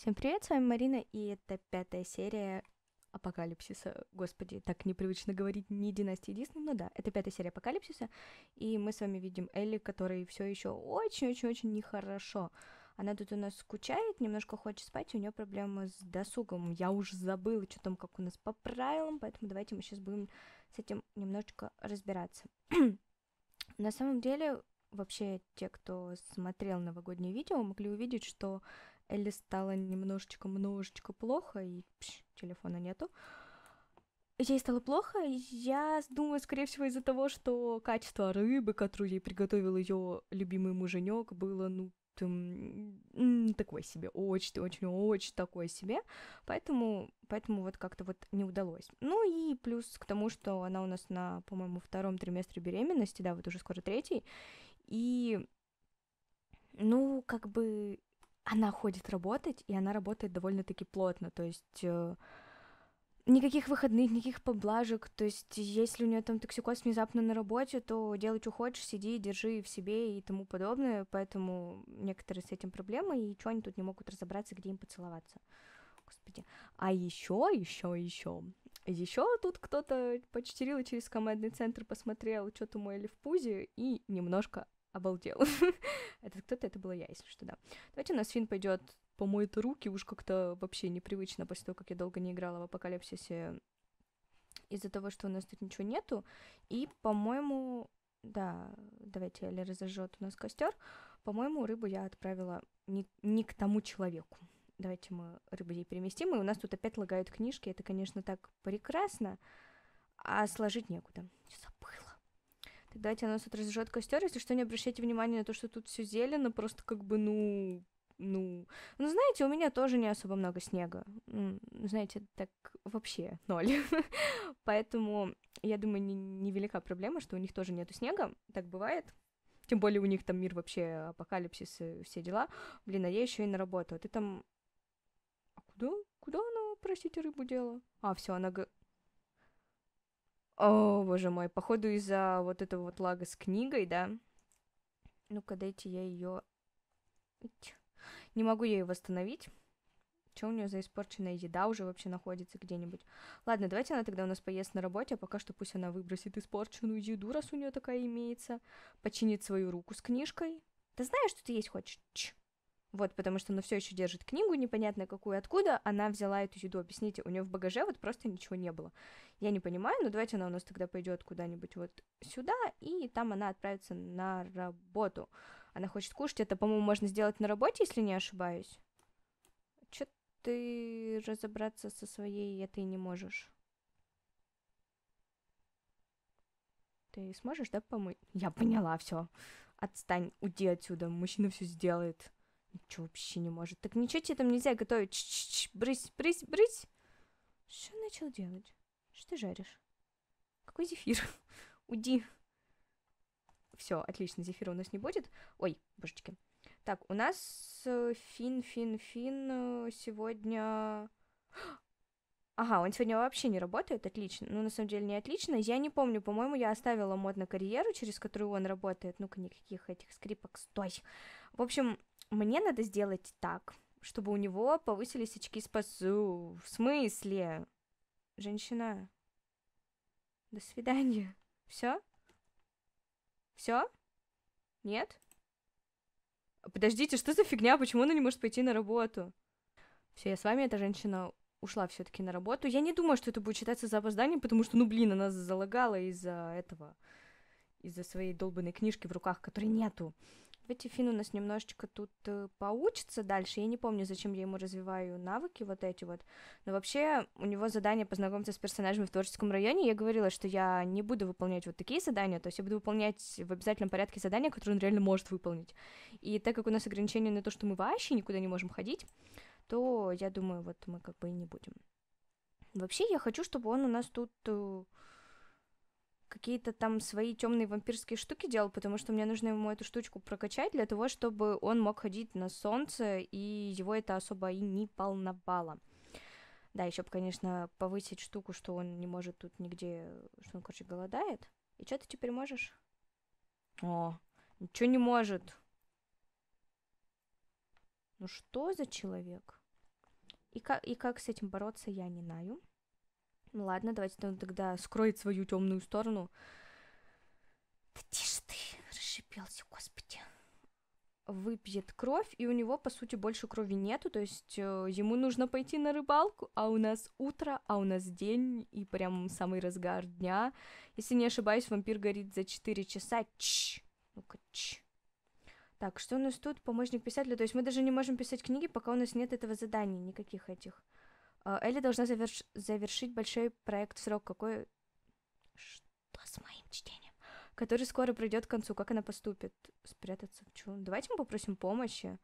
Всем привет, с вами Марина, и это пятая серия Апокалипсиса. Господи, так непривычно говорить не династии Дисней, но да, это пятая серия Апокалипсиса, и мы с вами видим Элли, которой все еще очень-очень-очень нехорошо. Она тут у нас скучает, немножко хочет спать, у нее проблемы с досугом. Я уже забыла, что там как у нас по правилам, поэтому давайте мы сейчас будем с этим немножечко разбираться. На самом деле, вообще те, кто смотрел новогоднее видео, могли увидеть, что Элли стало немножечко-множечко плохо, и пш, телефона нету. Ей стало плохо, я думаю, скорее всего, из-за того, что качество рыбы, которую ей приготовил ее любимый муженек, было, ну, там, такое себе, очень-очень-очень такое себе, поэтому, поэтому вот как-то вот не удалось. Ну и плюс к тому, что она у нас на, по-моему, втором триместре беременности, да, вот уже скоро третий, и, ну, как бы она ходит работать, и она работает довольно-таки плотно, то есть э, никаких выходных, никаких поблажек, то есть если у нее там токсикоз внезапно на работе, то делай, что хочешь, сиди, держи в себе и тому подобное, поэтому некоторые с этим проблемы, и что они тут не могут разобраться, где им поцеловаться. Господи. А еще, еще, еще. Еще тут кто-то почтерил через командный центр, посмотрел, что-то мой или в пузе, и немножко обалдел. Это кто-то, это было я, если что, да. Давайте у нас фильм пойдет помоет руки, уж как-то вообще непривычно после того, как я долго не играла в Апокалипсисе из-за того, что у нас тут ничего нету. И, по-моему, да, давайте Эля разожжет у нас костер. По-моему, рыбу я отправила не, не к тому человеку. Давайте мы рыбу переместим. И у нас тут опять лагают книжки. Это, конечно, так прекрасно, а сложить некуда. Я забыла. Тогда тут разожжет костер, если что, не обращайте внимания на то, что тут все зелено, просто как бы, ну, ну, ну, знаете, у меня тоже не особо много снега. Знаете, так вообще ноль. Поэтому, я думаю, не не проблема, что у них тоже нету снега. Так бывает. Тем более у них там мир вообще, апокалипсис и все дела. Блин, а я еще и на работу. А ты там... А куда? Куда она, простите, рыбу делала. А, все, она... О, боже мой, походу из-за вот этого вот лага с книгой, да? Ну-ка, дайте я ее... Не могу я ее восстановить. Что у нее за испорченная еда уже вообще находится где-нибудь? Ладно, давайте она тогда у нас поест на работе, а пока что пусть она выбросит испорченную еду, раз у нее такая имеется. Починит свою руку с книжкой. Ты знаешь, что ты есть хочешь? Ч. Вот, потому что она все еще держит книгу, непонятно какую, откуда она взяла эту еду. Объясните, у нее в багаже вот просто ничего не было. Я не понимаю, но давайте она у нас тогда пойдет куда-нибудь вот сюда, и там она отправится на работу. Она хочет кушать, это, по-моему, можно сделать на работе, если не ошибаюсь. Че ты разобраться со своей этой не можешь? Ты сможешь, да, помыть? Я поняла, все. Отстань, уйди отсюда, мужчина все сделает. Ничего вообще не может. Так ничего тебе там нельзя готовить. Ч -ч -ч, брысь, брысь, брысь. Что начал делать? Что ты жаришь? Какой зефир? уди Все, отлично, зефира у нас не будет. Ой, божечки. Так, у нас э, фин, фин, фин э, сегодня... Ага, он сегодня вообще не работает, отлично. Ну, на самом деле, не отлично. Я не помню, по-моему, я оставила мод на карьеру, через которую он работает. Ну-ка, никаких этих скрипок, стой. В общем, мне надо сделать так, чтобы у него повысились очки спасу. В смысле? Женщина. До свидания. Все? Все? Нет? Подождите, что за фигня? Почему она не может пойти на работу? Все, я с вами, эта женщина ушла все-таки на работу. Я не думаю, что это будет считаться за опозданием, потому что, ну блин, она залагала из-за этого, из-за своей долбанной книжки в руках, которой нету. Эти фин у нас немножечко тут э, поучится дальше. Я не помню, зачем я ему развиваю навыки вот эти вот. Но вообще у него задание познакомиться с персонажами в творческом районе. Я говорила, что я не буду выполнять вот такие задания, то есть я буду выполнять в обязательном порядке задания, которые он реально может выполнить. И так как у нас ограничение на то, что мы вообще никуда не можем ходить, то я думаю, вот мы как бы и не будем. Вообще я хочу, чтобы он у нас тут э, какие-то там свои темные вампирские штуки делал, потому что мне нужно ему эту штучку прокачать для того, чтобы он мог ходить на солнце, и его это особо и не полновало. Да, еще бы, конечно, повысить штуку, что он не может тут нигде, что он, короче, голодает. И что ты теперь можешь? О, ничего не может. Ну что за человек? И как, и как с этим бороться, я не знаю. Ну ладно, давайте тогда скроет свою темную сторону. Да тише ты, расшипелся, господи. Выпьет кровь, и у него, по сути, больше крови нету, то есть э, ему нужно пойти на рыбалку, а у нас утро, а у нас день, и прям самый разгар дня. Если не ошибаюсь, вампир горит за 4 часа. Чш! Ну-ка, чш. Так, что у нас тут? Помощник писателя. То есть мы даже не можем писать книги, пока у нас нет этого задания, никаких этих. А, Элли должна заверш... завершить большой проект в срок. Какой... Что с моим чтением? Который скоро придет к концу. Как она поступит? Спрятаться в чу. Давайте мы попросим помощи.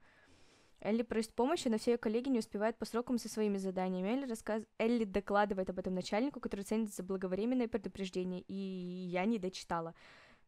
Элли просит помощи, но все ее коллеги не успевают по срокам со своими заданиями. Элли, рассказ... Элли докладывает об этом начальнику, который ценит за благовременное предупреждение. И я не дочитала.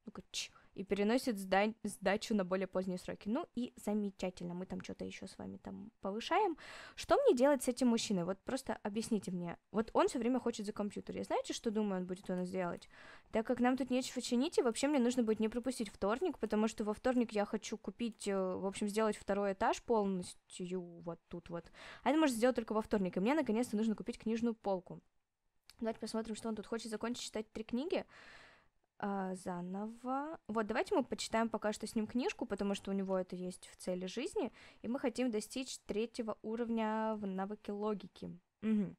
Ну-ка, чё? и переносит сда- сдачу на более поздние сроки. Ну и замечательно, мы там что-то еще с вами там повышаем. Что мне делать с этим мужчиной? Вот просто объясните мне. Вот он все время хочет за компьютер. Я знаете, что думаю, он будет у нас делать? Так как нам тут нечего чинить, и вообще мне нужно будет не пропустить вторник, потому что во вторник я хочу купить, э, в общем, сделать второй этаж полностью вот тут вот. А это можно сделать только во вторник, и мне наконец-то нужно купить книжную полку. Давайте посмотрим, что он тут хочет закончить читать три книги а, заново. Вот, давайте мы почитаем пока что с ним книжку, потому что у него это есть в цели жизни, и мы хотим достичь третьего уровня в навыке логики. Угу.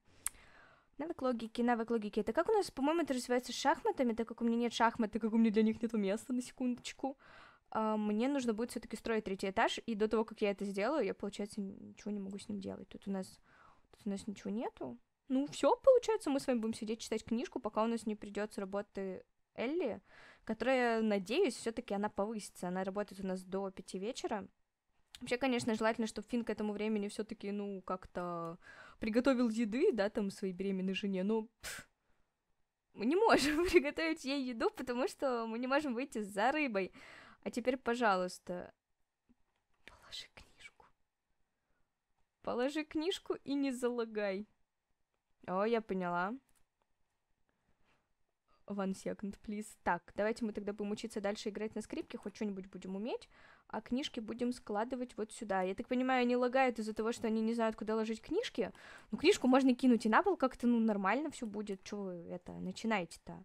Навык логики, навык логики. Это как у нас, по-моему, это развивается шахматами, так как у меня нет шахмат, так как у меня для них нет места, на секундочку. А, мне нужно будет все таки строить третий этаж, и до того, как я это сделаю, я, получается, ничего не могу с ним делать. Тут у нас, тут у нас ничего нету. Ну, все, получается, мы с вами будем сидеть читать книжку, пока у нас не придется с работы Элли, которая, надеюсь, все-таки она повысится. Она работает у нас до пяти вечера. Вообще, конечно, желательно, чтобы Финн к этому времени все-таки, ну, как-то приготовил еды, да, там своей беременной жене. Но ну, пфф, мы не можем приготовить ей еду, потому что мы не можем выйти за рыбой. А теперь, пожалуйста, положи книжку. Положи книжку и не залагай. О, я поняла. One second, please. Так, давайте мы тогда будем учиться дальше играть на скрипке, хоть что-нибудь будем уметь, а книжки будем складывать вот сюда. Я так понимаю, они лагают из-за того, что они не знают, куда ложить книжки. Ну, книжку можно кинуть и на пол, как-то, ну, нормально все будет. Чего вы это, начинаете-то?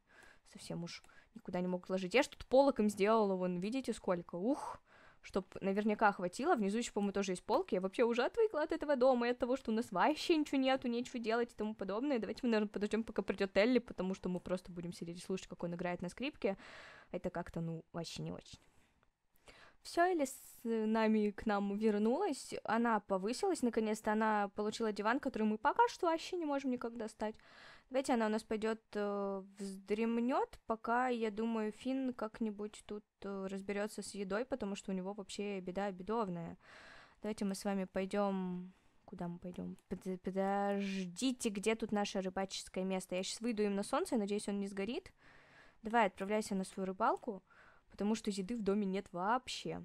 Совсем уж никуда не могут ложить. Я что-то полоком им сделала, вон, видите, сколько? Ух! чтобы наверняка хватило. Внизу еще, по-моему, тоже есть полки. Я вообще уже отвыкла от этого дома и от того, что у нас вообще ничего нету, нечего делать и тому подобное. Давайте мы, наверное, подождем, пока придет Элли, потому что мы просто будем сидеть и слушать, как он играет на скрипке. Это как-то, ну, вообще не очень. Все, Элли с нами к нам вернулась, она повысилась, наконец-то она получила диван, который мы пока что вообще не можем никак достать. Давайте она у нас пойдет э, вздремнет, пока, я думаю, Финн как-нибудь тут э, разберется с едой, потому что у него вообще беда бедовная. Давайте мы с вами пойдем куда мы пойдем? Подождите, где тут наше рыбаческое место? Я сейчас выйду им на солнце, надеюсь, он не сгорит. Давай, отправляйся на свою рыбалку, потому что еды в доме нет вообще.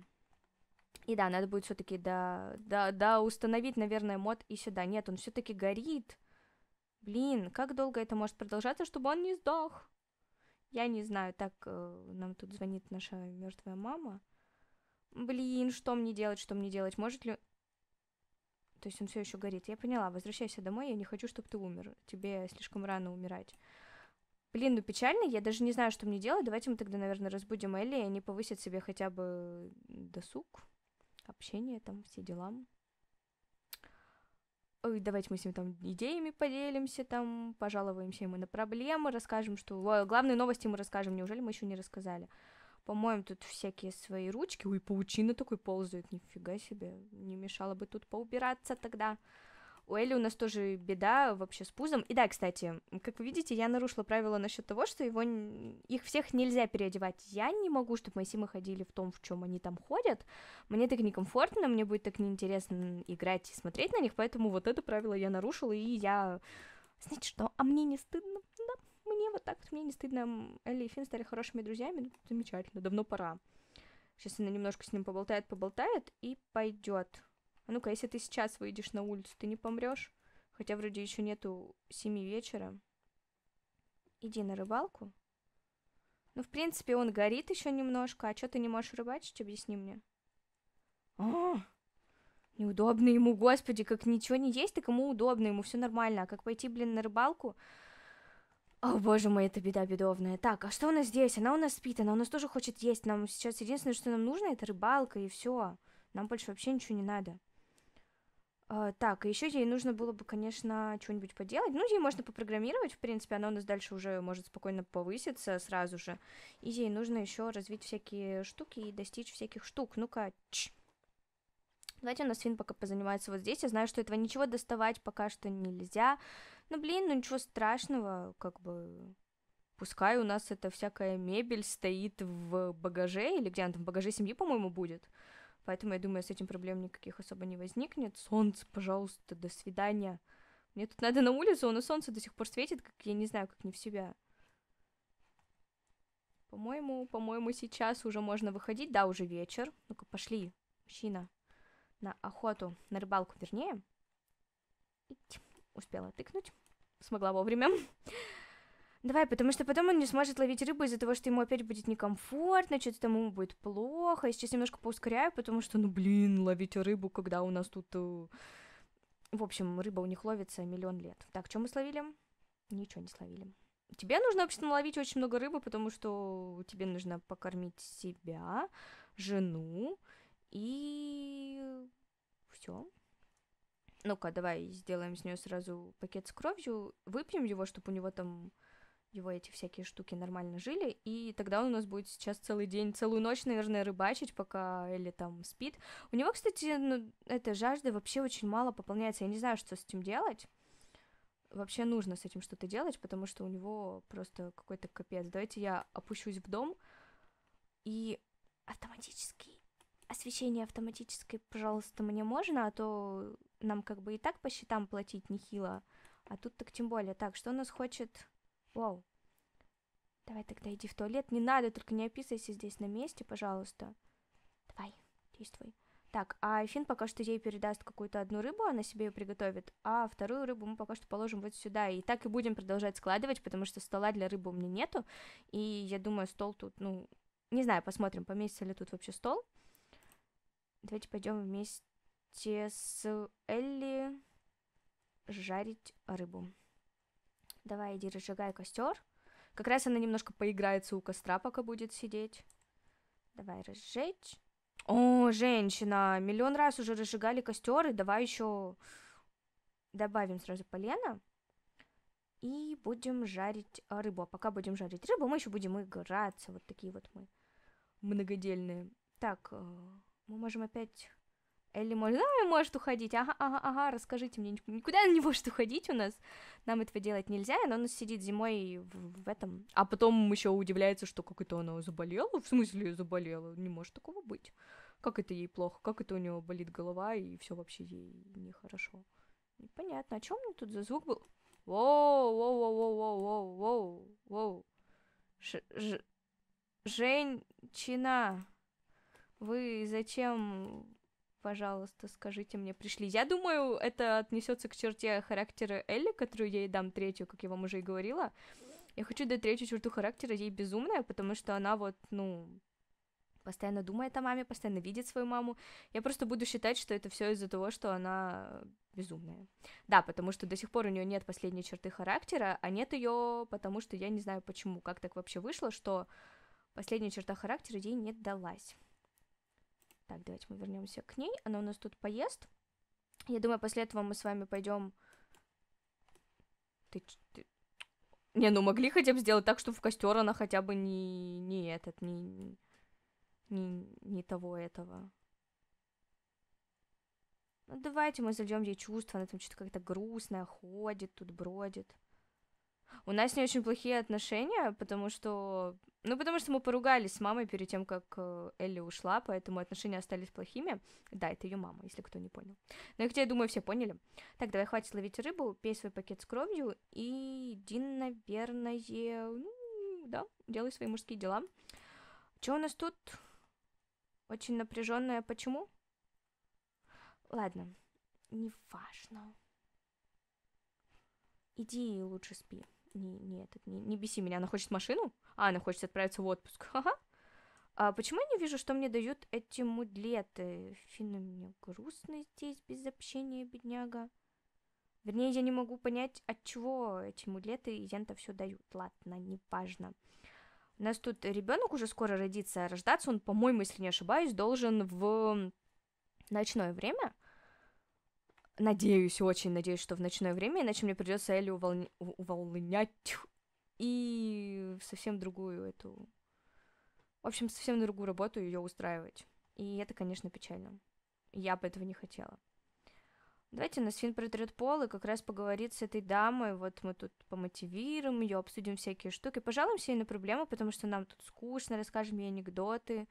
И да, надо будет все-таки да, да, да, установить, наверное, мод и сюда. Нет, он все-таки горит. Блин, как долго это может продолжаться, чтобы он не сдох? Я не знаю, так э, нам тут звонит наша мертвая мама. Блин, что мне делать, что мне делать? Может ли... То есть он все еще горит. Я поняла, возвращайся домой, я не хочу, чтобы ты умер. Тебе слишком рано умирать. Блин, ну печально, я даже не знаю, что мне делать. Давайте мы тогда, наверное, разбудим Элли, и они повысят себе хотя бы досуг, общение там, все дела. Ой, давайте мы с ним там идеями поделимся, там, пожаловаемся ему на проблемы, расскажем, что... главные новости мы расскажем, неужели мы еще не рассказали? По-моему, тут всякие свои ручки. Ой, паучина такой ползает, нифига себе. Не мешало бы тут поубираться тогда. У Элли у нас тоже беда вообще с пузом. И да, кстати, как вы видите, я нарушила правило насчет того, что его их всех нельзя переодевать. Я не могу, чтобы мои симы ходили в том, в чем они там ходят. Мне так некомфортно, мне будет так неинтересно играть и смотреть на них, поэтому вот это правило я нарушила, и я... Знаете что? А мне не стыдно? Да, мне вот так вот, мне не стыдно. Элли и Финн стали хорошими друзьями, замечательно, давно пора. Сейчас она немножко с ним поболтает, поболтает и пойдет. А ну-ка, если ты сейчас выйдешь на улицу, ты не помрешь? Хотя вроде еще нету семи вечера. Иди на рыбалку. Ну, в принципе, он горит еще немножко. А что ты не можешь рыбачить, объясни мне? А, неудобно ему, господи, как ничего не есть, так ему удобно, ему все нормально. А как пойти, блин, на рыбалку? О, боже мой, это беда бедовная. Так, а что у нас здесь? Она у нас спит, она у нас тоже хочет есть. Нам сейчас единственное, что нам нужно, это рыбалка и все. Нам больше вообще ничего не надо. А, так, еще ей нужно было бы, конечно, что-нибудь поделать. Ну, ей можно попрограммировать, в принципе, она у нас дальше уже может спокойно повыситься сразу же. И ей нужно еще развить всякие штуки и достичь всяких штук. Ну-ка, Давайте у нас Фин пока позанимается вот здесь. Я знаю, что этого ничего доставать пока что нельзя. Ну, блин, ну ничего страшного, как бы... Пускай у нас эта всякая мебель стоит в багаже, или где она там, в багаже семьи, по-моему, будет. Поэтому, я думаю, с этим проблем никаких особо не возникнет. Солнце, пожалуйста, до свидания. Мне тут надо на улицу, но солнце до сих пор светит, как я не знаю, как не в себя. По-моему, по-моему, сейчас уже можно выходить. Да, уже вечер. Ну-ка, пошли, мужчина, на охоту, на рыбалку, вернее. Ить, успела тыкнуть. Смогла вовремя. Давай, потому что потом он не сможет ловить рыбу из-за того, что ему опять будет некомфортно, что-то там ему будет плохо. Я сейчас немножко поускоряю, потому что, ну блин, ловить рыбу, когда у нас тут... Э, в общем, рыба у них ловится миллион лет. Так, что мы словили? Ничего не словили. Тебе нужно, вообще наловить очень много рыбы, потому что тебе нужно покормить себя, жену и... все. Ну-ка, давай сделаем с нее сразу пакет с кровью, выпьем его, чтобы у него там его эти всякие штуки нормально жили, и тогда он у нас будет сейчас целый день, целую ночь, наверное, рыбачить, пока Элли там спит. У него, кстати, ну, этой жажды вообще очень мало пополняется, я не знаю, что с этим делать. Вообще нужно с этим что-то делать, потому что у него просто какой-то капец. Давайте я опущусь в дом и автоматически освещение автоматическое, пожалуйста, мне можно, а то нам как бы и так по счетам платить нехило, а тут так тем более. Так, что у нас хочет Вау. Давай тогда иди в туалет. Не надо, только не описывайся здесь на месте, пожалуйста. Давай, действуй. Так, а Фин пока что ей передаст какую-то одну рыбу, она себе ее приготовит, а вторую рыбу мы пока что положим вот сюда. И так и будем продолжать складывать, потому что стола для рыбы у меня нету. И я думаю, стол тут, ну, не знаю, посмотрим, поместится ли тут вообще стол. Давайте пойдем вместе с Элли жарить рыбу. Давай, иди, разжигай костер. Как раз она немножко поиграется у костра, пока будет сидеть. Давай разжечь. О, женщина, миллион раз уже разжигали костер, и давай еще добавим сразу полено. И будем жарить а, рыбу. А пока будем жарить рыбу, мы еще будем играться. Вот такие вот мы многодельные. Так, э, мы можем опять Элли может, а, может уходить, ага, ага, ага, расскажите мне, никуда она не может уходить у нас, нам этого делать нельзя, и он сидит зимой в, в этом. А потом еще удивляется, что как это она заболела, в смысле заболела, не может такого быть. Как это ей плохо, как это у нее болит голова, и все вообще ей нехорошо. Непонятно, о чем мне тут за звук был? Воу, воу, воу, воу, воу, воу, воу. Ж Женщина, вы зачем Пожалуйста, скажите мне, пришли. Я думаю, это отнесется к черте характера Элли, которую я ей дам третью, как я вам уже и говорила. Я хочу дать третью черту характера ей безумная, потому что она вот, ну, постоянно думает о маме, постоянно видит свою маму. Я просто буду считать, что это все из-за того, что она безумная. Да, потому что до сих пор у нее нет последней черты характера, а нет ее, потому что я не знаю почему, как так вообще вышло, что последняя черта характера ей не далась. Так, давайте мы вернемся к ней. Она у нас тут поест. Я думаю, после этого мы с вами пойдем. Ты, ты... Не, ну могли хотя бы сделать так, чтобы в костер она хотя бы не, не этот, не, не, не того этого. Ну давайте мы зальем ей чувства, она там что-то как-то грустная, ходит, тут бродит. У нас не очень плохие отношения, потому что... Ну, потому что мы поругались с мамой перед тем, как э, Элли ушла, поэтому отношения остались плохими. Да, это ее мама, если кто не понял. Но ну, хотя, я думаю, все поняли. Так, давай, хватит ловить рыбу, пей свой пакет с кровью и иди, наверное, ну, да, делай свои мужские дела. Что у нас тут? Очень напряженное? Почему? Ладно, не важно. Иди лучше спи не, не, этот, не, не беси меня, она хочет машину, а, она хочет отправиться в отпуск, ха-ха. А почему я не вижу, что мне дают эти мудлеты? Фина мне грустно здесь без общения, бедняга. Вернее, я не могу понять, от чего эти мудлеты и зента все дают. Ладно, не важно. У нас тут ребенок уже скоро родится, а рождаться он, по-моему, если не ошибаюсь, должен в ночное время. Надеюсь, очень надеюсь, что в ночное время, иначе мне придется Элли уволня... и совсем другую эту... В общем, совсем другую работу ее устраивать. И это, конечно, печально. Я бы этого не хотела. Давайте у нас фильм протрет пол, и как раз поговорит с этой дамой. Вот мы тут помотивируем ее, обсудим всякие штуки. Пожалуемся ей на проблему, потому что нам тут скучно, расскажем ей анекдоты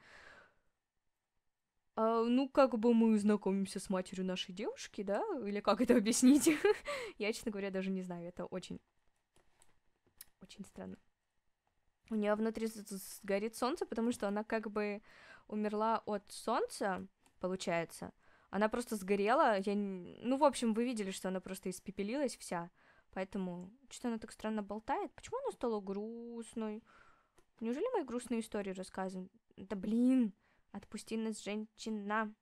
а, ну, как бы мы знакомимся с матерью нашей девушки, да? Или как это объяснить? Я, честно говоря, даже не знаю. Это очень... Очень странно. У нее внутри горит солнце, потому что она как бы умерла от солнца, получается. Она просто сгорела. Я... Ну, в общем, вы видели, что она просто испепелилась вся. Поэтому что-то она так странно болтает. Почему она стала грустной? Неужели мои грустные истории рассказывают? Да блин, Отпусти нас, женщина.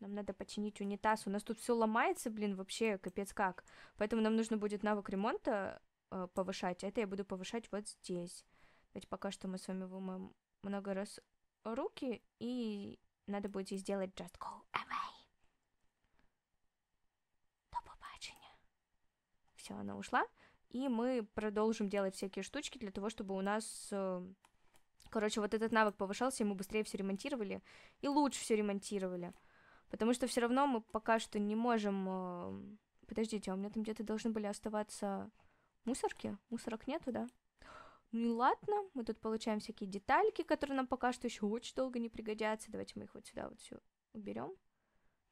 Нам надо починить унитаз. У нас тут все ломается, блин, вообще капец как. Поэтому нам нужно будет навык ремонта э, повышать. А это я буду повышать вот здесь. Ведь пока что мы с вами вымоем много раз руки, и надо будет сделать just go away. До побачення. Все, она ушла. И мы продолжим делать всякие штучки для того, чтобы у нас... Э, Короче, вот этот навык повышался, ему быстрее все ремонтировали и лучше все ремонтировали. Потому что все равно мы пока что не можем... Э, подождите, а у меня там где-то должны были оставаться мусорки? Мусорок нету, да? Ну и ладно, мы тут получаем всякие детальки, которые нам пока что еще очень долго не пригодятся. Давайте мы их вот сюда вот все уберем.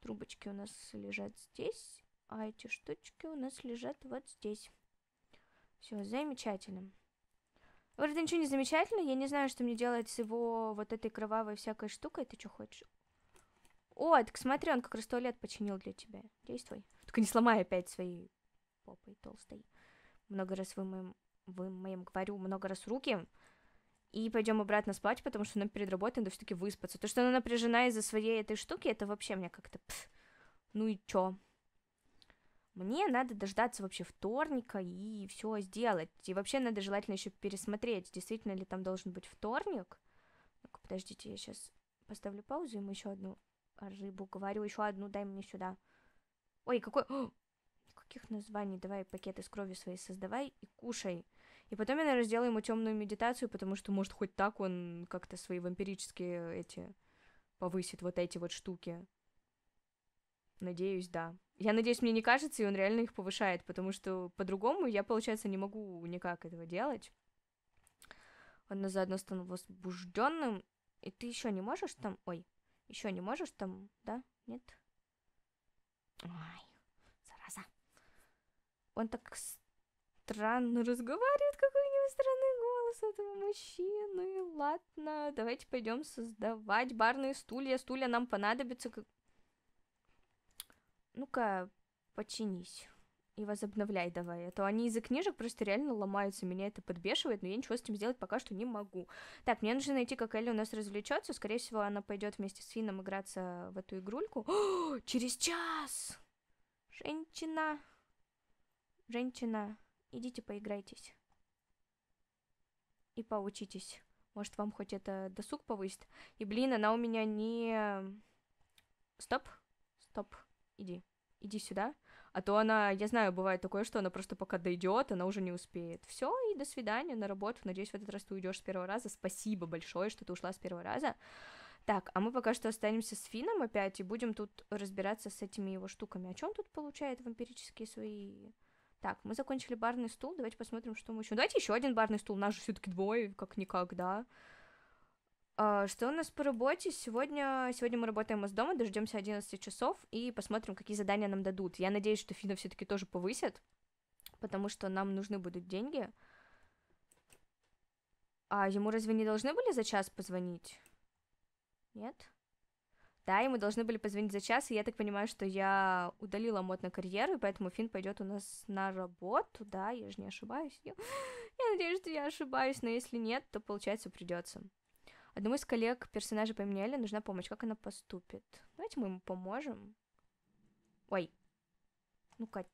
Трубочки у нас лежат здесь, а эти штучки у нас лежат вот здесь. Все, замечательно. Вот это ничего не замечательно, я не знаю, что мне делать с его вот этой кровавой всякой штукой, ты что хочешь? О, так смотри, он как раз туалет починил для тебя. Действуй. Только не сломай опять свои попой толстой. Много раз вы моим, вы моим говорю, много раз руки. И пойдем обратно спать, потому что нам перед работой надо все-таки выспаться. То, что она напряжена из-за своей этой штуки, это вообще мне как-то... Ну и чё? Мне надо дождаться вообще вторника и все сделать. И вообще надо желательно еще пересмотреть, действительно ли там должен быть вторник. Так, подождите, я сейчас поставлю паузу, и мы еще одну рыбу говорю, еще одну дай мне сюда. Ой, какой... О! Каких названий? Давай пакеты с кровью своей создавай и кушай. И потом я, наверное, сделаю ему темную медитацию, потому что, может, хоть так он как-то свои вампирические эти повысит вот эти вот штуки. Надеюсь, да. Я надеюсь, мне не кажется, и он реально их повышает, потому что по-другому я, получается, не могу никак этого делать. Он заодно стану возбужденным. И ты еще не можешь там... Ой, еще не можешь там, да? Нет? Ой, зараза. Он так странно разговаривает, какой у него странный голос этого мужчины. Ладно, давайте пойдем создавать барные стулья. Стулья нам понадобятся, как ну-ка, починись и возобновляй давай, а то они из-за книжек просто реально ломаются, меня это подбешивает, но я ничего с этим сделать пока что не могу. Так, мне нужно найти, как Элли у нас развлечется, скорее всего, она пойдет вместе с Фином играться в эту игрульку. О, через час! Женщина! Женщина, идите поиграйтесь. И поучитесь. Может, вам хоть это досуг повысит? И, блин, она у меня не... Стоп, стоп иди, иди сюда. А то она, я знаю, бывает такое, что она просто пока дойдет, она уже не успеет. Все, и до свидания, на работу. Надеюсь, в этот раз ты уйдешь с первого раза. Спасибо большое, что ты ушла с первого раза. Так, а мы пока что останемся с Фином опять и будем тут разбираться с этими его штуками. О а чем тут получает вампирические свои... Так, мы закончили барный стул, давайте посмотрим, что мы еще... Давайте еще один барный стул, нас же все-таки двое, как никогда. да. А, что у нас по работе? Сегодня, сегодня мы работаем из дома, дождемся 11 часов и посмотрим, какие задания нам дадут. Я надеюсь, что Фина все-таки тоже повысят, потому что нам нужны будут деньги. А ему разве не должны были за час позвонить? Нет? Да, ему должны были позвонить за час, и я так понимаю, что я удалила мод на карьеру, и поэтому Фин пойдет у нас на работу, да, я же не ошибаюсь. Я надеюсь, что я ошибаюсь, но если нет, то получается придется. Одному из коллег персонажа поменяли, нужна помощь. Как она поступит? Давайте мы ему поможем. Ой. Ну-ка,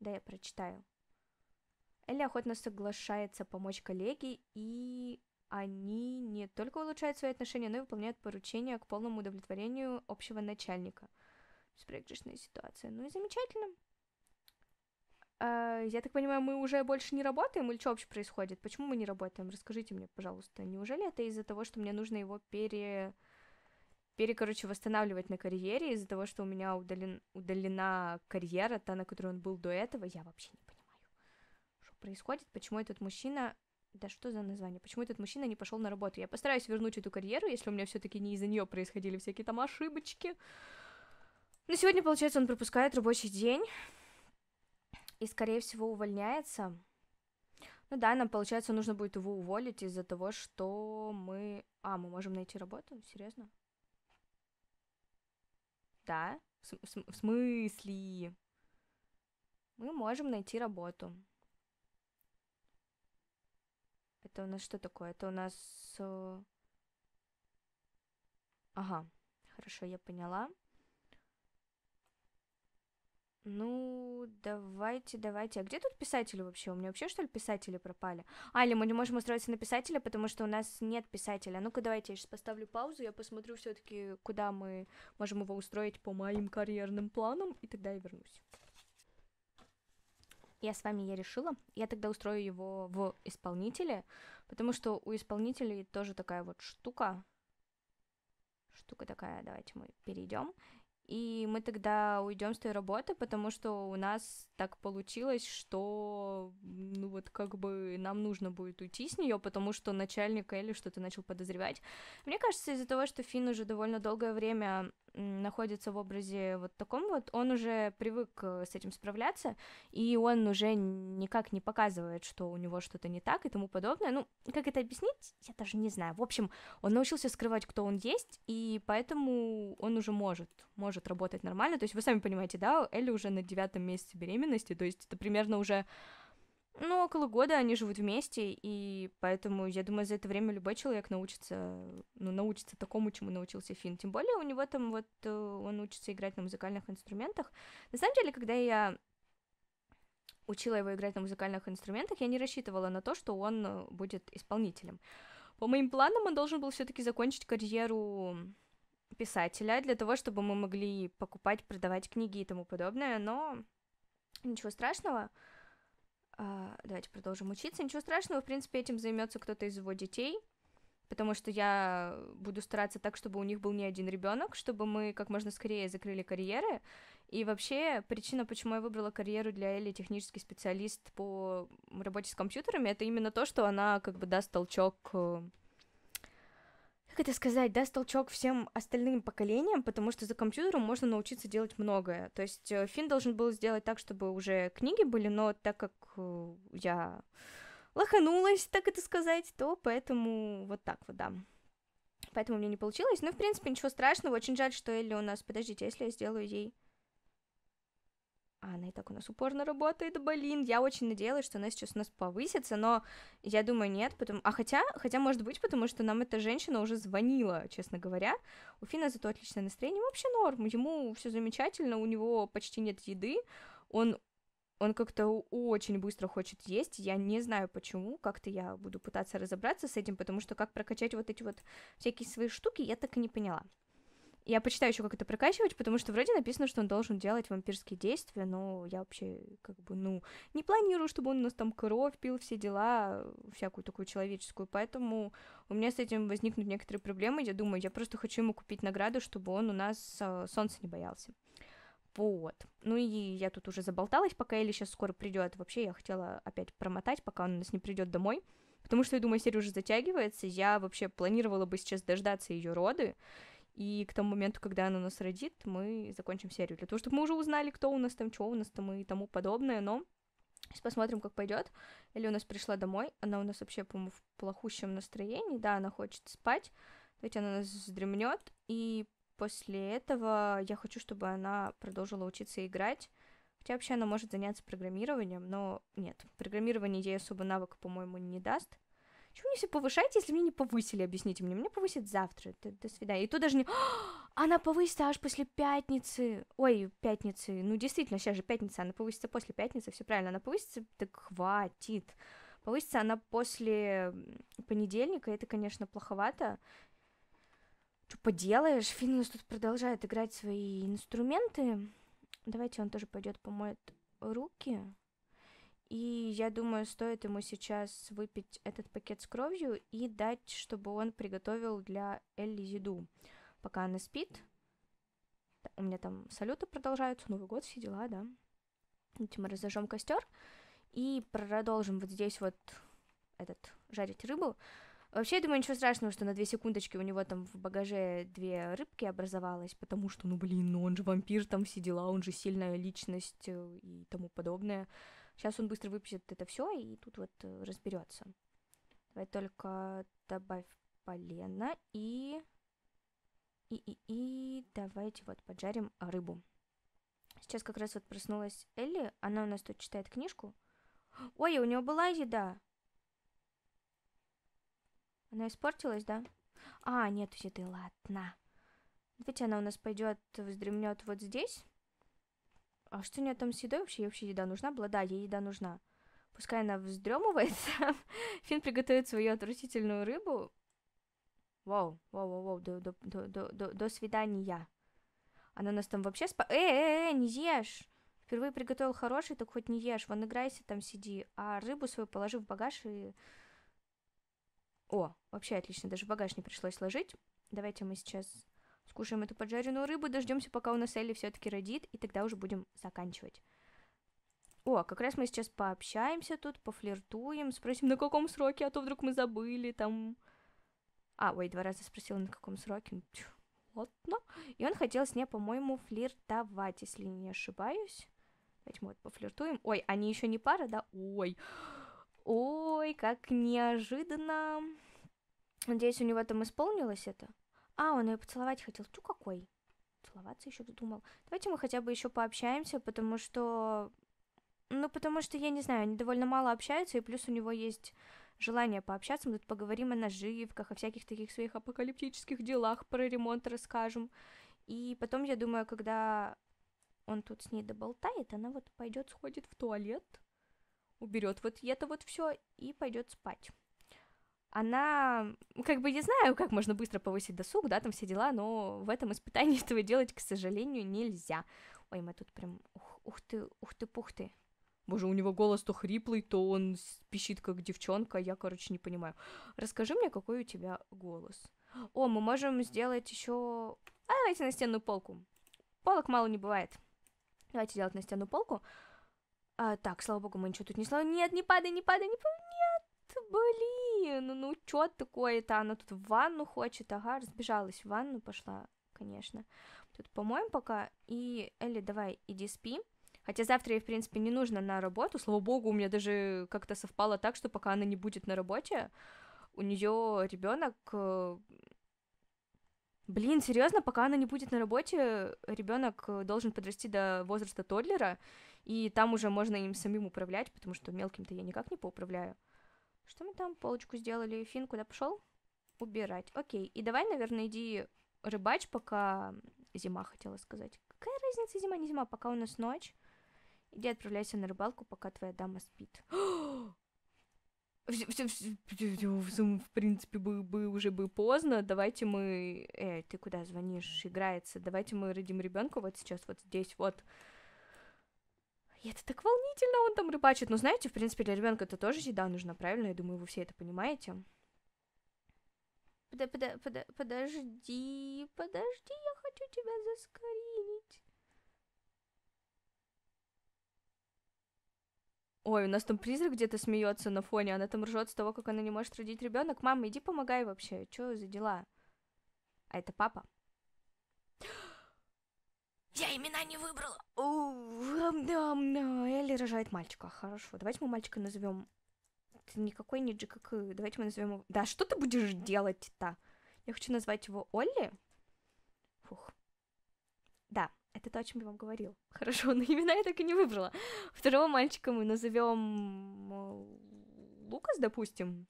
да я прочитаю. Элли охотно соглашается помочь коллеге, и они не только улучшают свои отношения, но и выполняют поручения к полному удовлетворению общего начальника. Беспроигрышная ситуация. Ну и замечательно. А, я так понимаю, мы уже больше не работаем или что вообще происходит? Почему мы не работаем? Расскажите мне, пожалуйста. Неужели это из-за того, что мне нужно его пере... пере, короче, восстанавливать на карьере, из-за того, что у меня удален... удалена карьера, та, на которой он был до этого? Я вообще не понимаю, что происходит, почему этот мужчина... Да что за название? Почему этот мужчина не пошел на работу? Я постараюсь вернуть эту карьеру, если у меня все-таки не из-за нее происходили всякие там ошибочки. Но ну, сегодня, получается, он пропускает рабочий день и, скорее всего, увольняется. Ну да, нам, получается, нужно будет его уволить из-за того, что мы... А, мы можем найти работу? Серьезно? Да? В, в, в смысле? Мы можем найти работу. Это у нас что такое? Это у нас... Э, ага, хорошо, я поняла. Ну, давайте, давайте. А где тут писатели вообще? У меня вообще, что ли, писатели пропали? А, или мы не можем устроиться на писателя, потому что у нас нет писателя. Ну-ка, давайте я сейчас поставлю паузу, я посмотрю все таки куда мы можем его устроить по моим карьерным планам, и тогда я вернусь. Я с вами, я решила. Я тогда устрою его в исполнителе, потому что у исполнителей тоже такая вот штука. Штука такая, давайте мы перейдем и мы тогда уйдем с той работы, потому что у нас так получилось, что, ну вот как бы нам нужно будет уйти с нее, потому что начальник Элли что-то начал подозревать. Мне кажется, из-за того, что Финн уже довольно долгое время находится в образе вот таком вот, он уже привык э, с этим справляться, и он уже никак не показывает, что у него что-то не так и тому подобное. Ну, как это объяснить, я даже не знаю. В общем, он научился скрывать, кто он есть, и поэтому он уже может, может работать нормально. То есть вы сами понимаете, да, Элли уже на девятом месяце беременности, то есть это примерно уже ну, около года они живут вместе, и поэтому, я думаю, за это время любой человек научится, ну, научится такому, чему научился Финн. Тем более у него там вот, э, он учится играть на музыкальных инструментах. На самом деле, когда я учила его играть на музыкальных инструментах, я не рассчитывала на то, что он э, будет исполнителем. По моим планам, он должен был все-таки закончить карьеру писателя для того, чтобы мы могли покупать, продавать книги и тому подобное, но ничего страшного. А, давайте продолжим учиться. Ничего страшного, в принципе, этим займется кто-то из его детей, потому что я буду стараться так, чтобы у них был не один ребенок, чтобы мы как можно скорее закрыли карьеры. И вообще причина, почему я выбрала карьеру для Эли технический специалист по работе с компьютерами, это именно то, что она как бы даст толчок э, как это сказать, даст толчок всем остальным поколениям, потому что за компьютером можно научиться делать многое. То есть э, Финн должен был сделать так, чтобы уже книги были, но так как э, я лоханулась, так это сказать, то поэтому вот так вот, да. Поэтому мне не получилось, Ну, в принципе, ничего страшного, очень жаль, что Элли у нас... Подождите, а если я сделаю ей а она и так у нас упорно работает, блин, я очень надеялась, что она сейчас у нас повысится, но я думаю, нет, потому... а хотя, хотя может быть, потому что нам эта женщина уже звонила, честно говоря, у Фина зато отличное настроение, вообще норм, ему все замечательно, у него почти нет еды, он он как-то очень быстро хочет есть, я не знаю почему, как-то я буду пытаться разобраться с этим, потому что как прокачать вот эти вот всякие свои штуки, я так и не поняла. Я почитаю еще, как это прокачивать, потому что вроде написано, что он должен делать вампирские действия, но я вообще, как бы, ну, не планирую, чтобы он у нас там кровь пил, все дела, всякую такую человеческую, поэтому у меня с этим возникнут некоторые проблемы, я думаю, я просто хочу ему купить награду, чтобы он у нас э, солнца не боялся. Вот. Ну и я тут уже заболталась, пока Эли сейчас скоро придет. Вообще, я хотела опять промотать, пока он у нас не придет домой. Потому что, я думаю, серия уже затягивается. Я вообще планировала бы сейчас дождаться ее роды и к тому моменту, когда она нас родит, мы закончим серию. Для того, чтобы мы уже узнали, кто у нас там, что у нас там и тому подобное, но Сейчас посмотрим, как пойдет. Или у нас пришла домой. Она у нас вообще, по-моему, в плохущем настроении. Да, она хочет спать. Ведь она нас вздремнет. И после этого я хочу, чтобы она продолжила учиться играть. Хотя вообще она может заняться программированием, но нет. Программирование ей особо навык, по-моему, не даст. Почему мне все повышаете, если мне не повысили? Объясните мне. Мне повысят завтра. До, до свидания. И то даже не... «А, она повысится аж после пятницы. Ой, пятницы. Ну, действительно, сейчас же пятница. Она повысится после пятницы. Все правильно. Она повысится. Так хватит. Повысится она после понедельника. Это, конечно, плоховато. Что поделаешь? Финнес тут продолжает играть свои инструменты. Давайте он тоже пойдет помоет руки. И я думаю, стоит ему сейчас выпить этот пакет с кровью и дать, чтобы он приготовил для Элли еду, пока она спит. У меня там салюты продолжаются, Новый год, все дела, да. Давайте мы разожжем костер и продолжим вот здесь вот этот жарить рыбу. Вообще, я думаю, ничего страшного, что на две секундочки у него там в багаже две рыбки образовалось, потому что, ну блин, ну он же вампир, там все дела, он же сильная личность э, и тому подобное. Сейчас он быстро выпишет это все и тут вот э, разберется. Давай только добавь полено и... И, и, и давайте вот поджарим рыбу. Сейчас как раз вот проснулась Элли, она у нас тут читает книжку. Ой, у него была еда. Она испортилась, да? А, нет еды, ладно. Давайте она у нас пойдет, вздремнет вот здесь. А что у нее там с едой вообще? Ей вообще еда нужна была? Да, ей еда нужна. Пускай она вздремывается. Финн приготовит свою отвратительную рыбу. Вау, вау, вау, вау, до, до, до, до, до свидания. Она нас там вообще спа... Э, э, э, не ешь! Впервые приготовил хороший, так хоть не ешь. Вон играйся, там сиди. А рыбу свою положи в багаж и... О, вообще отлично, даже в багаж не пришлось ложить. Давайте мы сейчас Скушаем эту поджаренную рыбу, дождемся, пока у нас Элли все-таки родит, и тогда уже будем заканчивать. О, а как раз мы сейчас пообщаемся тут, пофлиртуем, спросим, на каком сроке, а то вдруг мы забыли там. А, ой, два раза спросила, на каком сроке. Тьф, ладно. И он хотел с ней, по-моему, флиртовать, если не ошибаюсь. Давайте мы вот пофлиртуем. Ой, они еще не пара, да? Ой. Ой, как неожиданно. Надеюсь, у него там исполнилось это. А, он ее поцеловать хотел. Ту какой? Целоваться еще думал. Давайте мы хотя бы еще пообщаемся, потому что... Ну, потому что, я не знаю, они довольно мало общаются, и плюс у него есть желание пообщаться. Мы тут поговорим о наживках, о всяких таких своих апокалиптических делах, про ремонт расскажем. И потом, я думаю, когда он тут с ней доболтает, она вот пойдет, сходит в туалет, уберет вот это вот все и пойдет спать она, как бы не знаю, как можно быстро повысить досуг, да, там все дела, но в этом испытании этого делать, к сожалению, нельзя. Ой, мы тут прям, ух, ух ты, ух ты, пух ты. Боже, у него голос то хриплый, то он пищит как девчонка, я, короче, не понимаю. Расскажи мне, какой у тебя голос. О, мы можем сделать еще... А давайте на стенную полку. Полок мало не бывает. Давайте делать на стену полку. А, так, слава богу, мы ничего тут не сломали. Нет, не падай, не падай, не падай. Нет, блин. Ой, ну, ну чё что такое-то, она тут в ванну хочет, ага, разбежалась в ванну, пошла, конечно. Тут помоем пока, и Элли, давай, иди спи. Хотя завтра ей, в принципе, не нужно на работу. Слава богу, у меня даже как-то совпало так, что пока она не будет на работе, у нее ребенок. Э, блин, серьезно, пока она не будет на работе, ребенок э, должен подрасти до возраста тодлера, и там уже можно им самим управлять, потому что мелким-то я никак не поуправляю. Что мы там? Полочку сделали. Фин куда пошел? Убирать. Окей. И давай, наверное, иди рыбачь, пока зима, хотела сказать. Какая разница, зима, не зима, пока у нас ночь. Иди отправляйся на рыбалку, пока твоя дама спит. В принципе, бы, бы уже бы поздно. Давайте мы... Эй, ты куда звонишь? Играется. Давайте мы родим ребенка вот сейчас, вот здесь, вот. И это так волнительно, он там рыбачит. Но знаете, в принципе, для ребенка это тоже еда нужна, правильно? Я думаю, вы все это понимаете. Под, под, под, подожди, подожди, я хочу тебя заскоринить. Ой, у нас там призрак где-то смеется на фоне, она там ржет с того, как она не может родить ребенок. Мама, иди помогай вообще, что за дела? А это папа. Я имена не выбрала. да, да. Элли рожает мальчика. Хорошо. Давайте мы мальчика назовем. Это никакой не Джикак. Давайте мы назовем его. Да, что ты будешь делать-то? Я хочу назвать его Олли. Фух. Да, это то, о чем я вам говорил. Хорошо, но имена я так и не выбрала. Второго мальчика мы назовем э, Лукас, допустим.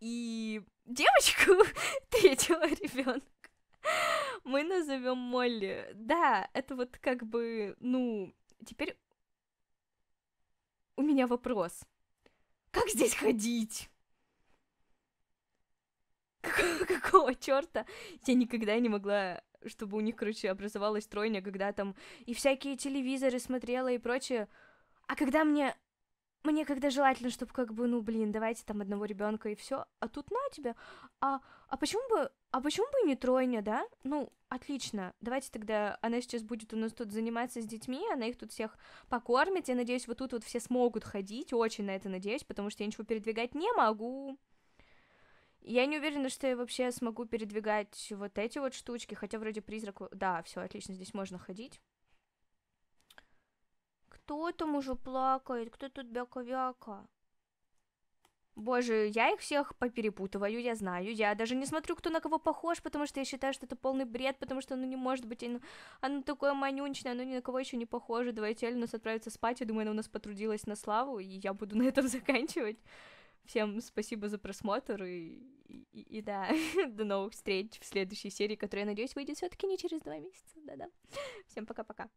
И девочку третьего ребенка мы назовем Молли. Да, это вот как бы, ну, теперь у меня вопрос. Как здесь ходить? Какого, какого черта? Я никогда не могла чтобы у них, короче, образовалась тройня, когда там и всякие телевизоры смотрела и прочее. А когда мне мне когда желательно, чтобы как бы, ну, блин, давайте там одного ребенка и все, а тут на тебя. а, а почему бы, а почему бы и не тройня, да? Ну, отлично, давайте тогда, она сейчас будет у нас тут заниматься с детьми, она их тут всех покормит, я надеюсь, вот тут вот все смогут ходить, очень на это надеюсь, потому что я ничего передвигать не могу. Я не уверена, что я вообще смогу передвигать вот эти вот штучки, хотя вроде призрак, Да, все отлично, здесь можно ходить. Кто там уже плакает? Кто тут бяковяка? Боже, я их всех поперепутываю, я знаю. Я даже не смотрю, кто на кого похож, потому что я считаю, что это полный бред, потому что оно ну, не может быть, оно, оно такое манючное, оно ни на кого еще не похоже. Давайте Эль нас отправится спать, я думаю, она у нас потрудилась на славу, и я буду на этом заканчивать. Всем спасибо за просмотр, и, и, и, и да, до новых встреч в следующей серии, которая, надеюсь, выйдет все таки не через два месяца, да-да. Всем пока-пока.